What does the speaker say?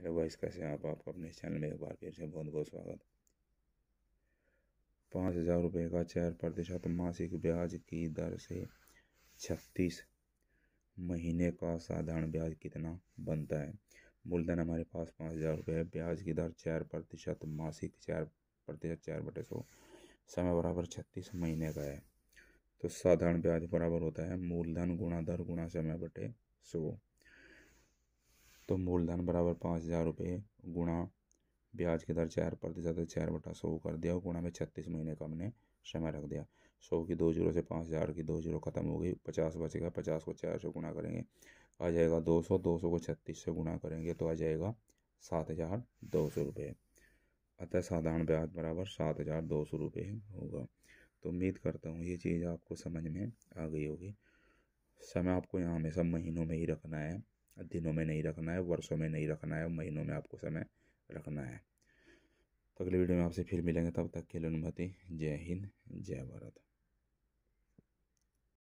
hello vice कैसे हैं आप आपका अपने चैनल में एक बार फिर से बहुत बहुत स्वागत पाँच हज़ार रुपये का चार प्रतिशत मासिक ब्याज की दर से छत्तीस महीने का साधारण ब्याज कितना बनता है मूलधन हमारे पास पाँच हज़ार रुपये है ब्याज की दर चार प्रतिशत मासिक चार प्रतिशत चार बटे सौ समय बराबर छत्तीस महीने का है तो साधारण ब्याज बराबर होता है मूलधन गुणा दर गुणा समय बटे सौ तो मूलधन बराबर पाँच हज़ार रुपये गुणा ब्याज की दर चार प्रतिशत है चार बटा सौ कर दिया और गुणा में छत्तीस महीने का हमने समय रख दिया सौ की दो जीरो से पाँच हज़ार की दो जीरो खत्म हो गई पचास बचेगा पचास को चार से गुणा करेंगे आ जाएगा दो सौ दो सौ को छत्तीस से गुणा करेंगे तो आ जाएगा सात हज़ार दो सौ रुपये अतः साधारण ब्याज बराबर सात हज़ार दो सौ रुपये होगा तो उम्मीद करता हूँ ये चीज़ आपको समझ में आ गई होगी समय आपको यहाँ हमेशा महीनों में ही रखना है दिनों में नहीं रखना है वर्षों में नहीं रखना है महीनों में आपको समय रखना है तो अगले वीडियो में आपसे फिर मिलेंगे तब तक के लिए अनुमति जय हिंद जय भारत